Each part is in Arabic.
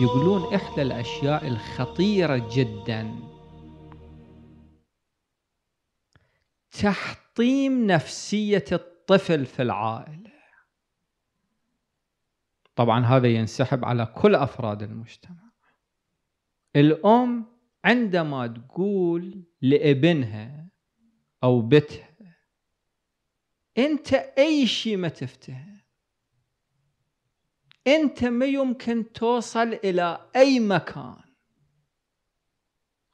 يقولون إحدى الأشياء الخطيرة جدا تحطيم نفسية الطفل في العائلة طبعا هذا ينسحب على كل أفراد المجتمع الأم عندما تقول لابنها أو بتها أنت أي شيء ما تفتهم أنت ما يمكن توصل إلى أي مكان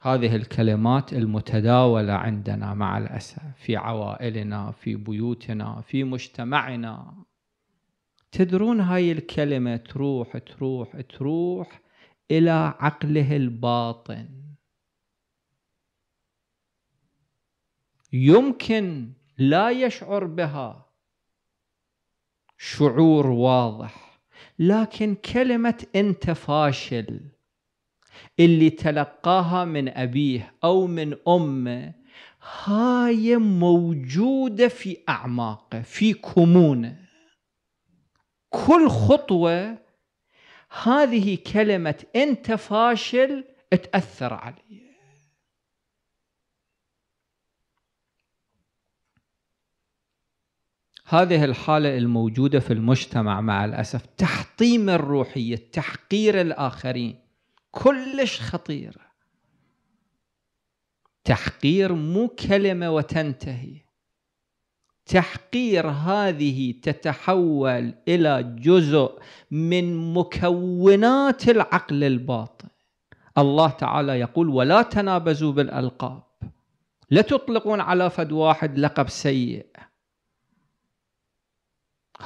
هذه الكلمات المتداولة عندنا مع الأسف في عوائلنا في بيوتنا في مجتمعنا تدرون هاي الكلمة تروح تروح تروح إلى عقله الباطن يمكن لا يشعر بها شعور واضح لكن كلمة أنت فاشل اللي تلقاها من أبيه أو من أمه هاي موجودة في أعماقه في كمونه كل خطوة هذه كلمة أنت فاشل تأثر عليه هذه الحالة الموجودة في المجتمع مع الأسف تحطيم الروحية تحقير الآخرين كلش خطيرة تحقير مو كلمة وتنتهي تحقير هذه تتحول إلى جزء من مكونات العقل الباطن الله تعالى يقول ولا تنابزوا بالألقاب لا تطلقون على فد واحد لقب سيء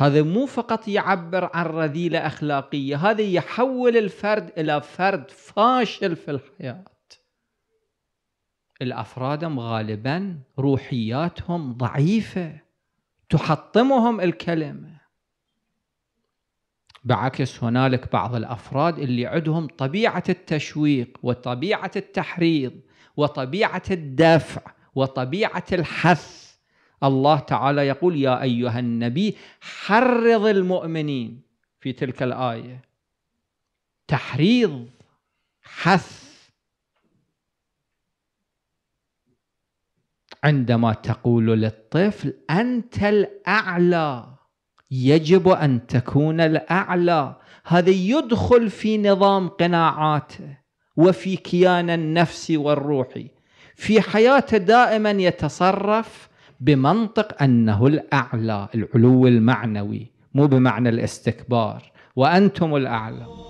هذا مو فقط يعبر عن رذيلة أخلاقية هذا يحول الفرد إلى فرد فاشل في الحياة الأفراد غالبا روحياتهم ضعيفة تحطمهم الكلمة بعكس هنالك بعض الأفراد اللي عندهم طبيعة التشويق وطبيعة التحريض وطبيعة الدفع وطبيعة الحث الله تعالى يقول يا أيها النبي حرض المؤمنين في تلك الآية تحريض حث عندما تقول للطفل أنت الأعلى يجب أن تكون الأعلى هذا يدخل في نظام قناعاته وفي كيان النفسي والروحي في حياته دائما يتصرف بمنطق أنه الأعلى العلو المعنوي مو بمعنى الاستكبار وأنتم الأعلى